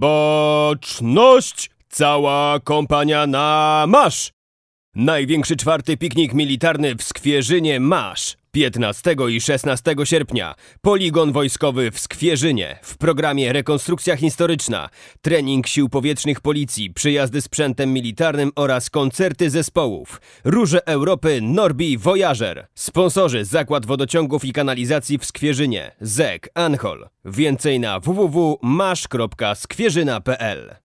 Baczność! Cała kompania na masz! Największy czwarty piknik militarny w Skwierzynie masz! 15 i 16 sierpnia poligon wojskowy w Skwierzynie w programie Rekonstrukcja Historyczna, trening sił powietrznych policji, przyjazdy sprzętem militarnym oraz koncerty zespołów. Róże Europy Norbi Voyager. Sponsorzy Zakład Wodociągów i Kanalizacji w Skwierzynie, ZEK Anhol. Więcej na www.masz.skwierzyna.pl